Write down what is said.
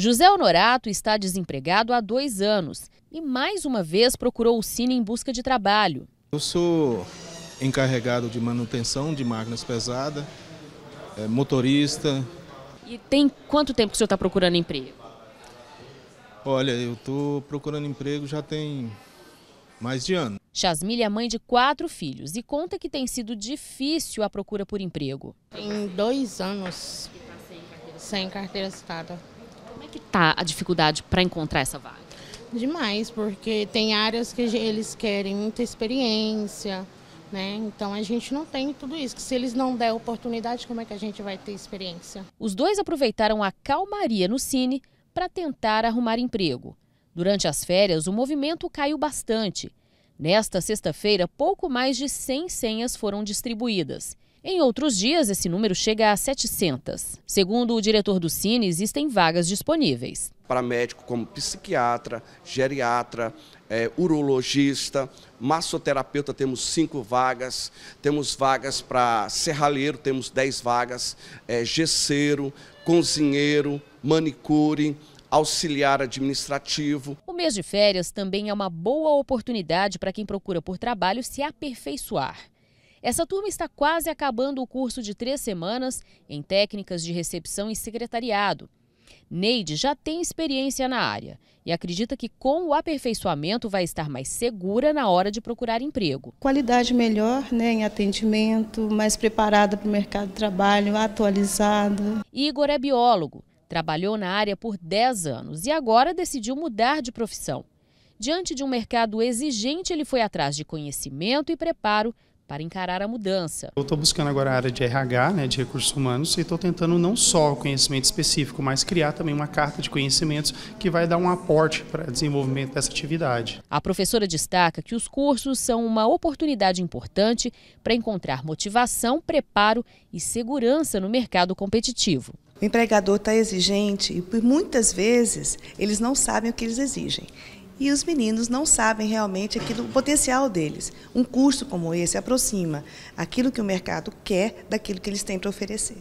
José Honorato está desempregado há dois anos e mais uma vez procurou o Cine em busca de trabalho. Eu sou encarregado de manutenção de máquinas pesadas, é, motorista. E tem quanto tempo que o senhor está procurando emprego? Olha, eu estou procurando emprego já tem mais de ano. Chasmilha é mãe de quatro filhos e conta que tem sido difícil a procura por emprego. Tem dois anos sem carteira estado que está a dificuldade para encontrar essa vaga? Demais, porque tem áreas que eles querem muita experiência, né? Então a gente não tem tudo isso. Que se eles não der oportunidade, como é que a gente vai ter experiência? Os dois aproveitaram a calmaria no Cine para tentar arrumar emprego. Durante as férias, o movimento caiu bastante. Nesta sexta-feira, pouco mais de 100 senhas foram distribuídas. Em outros dias, esse número chega a 700. Segundo o diretor do Cine, existem vagas disponíveis. Para médico como psiquiatra, geriatra, é, urologista, massoterapeuta temos cinco vagas, temos vagas para serralheiro, temos 10 vagas, é, gesseiro, cozinheiro, manicure, auxiliar administrativo. O mês de férias também é uma boa oportunidade para quem procura por trabalho se aperfeiçoar. Essa turma está quase acabando o curso de três semanas em técnicas de recepção e secretariado. Neide já tem experiência na área e acredita que com o aperfeiçoamento vai estar mais segura na hora de procurar emprego. Qualidade melhor né, em atendimento, mais preparada para o mercado de trabalho, atualizada. Igor é biólogo, trabalhou na área por 10 anos e agora decidiu mudar de profissão. Diante de um mercado exigente, ele foi atrás de conhecimento e preparo para encarar a mudança. Eu estou buscando agora a área de RH, né, de recursos humanos, e estou tentando não só o conhecimento específico, mas criar também uma carta de conhecimentos que vai dar um aporte para o desenvolvimento dessa atividade. A professora destaca que os cursos são uma oportunidade importante para encontrar motivação, preparo e segurança no mercado competitivo. O empregador está exigente e muitas vezes eles não sabem o que eles exigem e os meninos não sabem realmente aquilo, o potencial deles. Um curso como esse aproxima aquilo que o mercado quer daquilo que eles têm para oferecer.